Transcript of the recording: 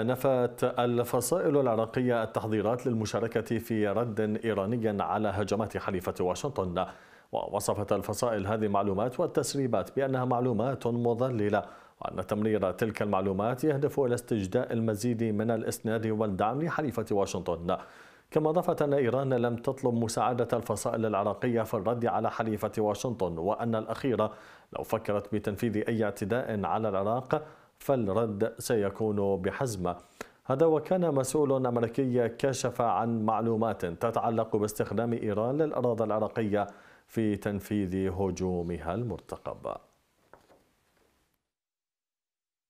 نفت الفصائل العراقية التحضيرات للمشاركة في رد إيراني على هجمات حليفة واشنطن ووصفت الفصائل هذه المعلومات والتسريبات بأنها معلومات مضللة وأن تمرير تلك المعلومات يهدف إلى استجداء المزيد من الإسناد والدعم لحليفة واشنطن كما أضافت أن إيران لم تطلب مساعدة الفصائل العراقية في الرد على حليفة واشنطن وأن الأخيرة لو فكرت بتنفيذ أي اعتداء على العراق فالرد سيكون بحزمه هذا وكان مسؤول أمريكي كشف عن معلومات تتعلق باستخدام إيران للأراضي العراقية في تنفيذ هجومها المرتقب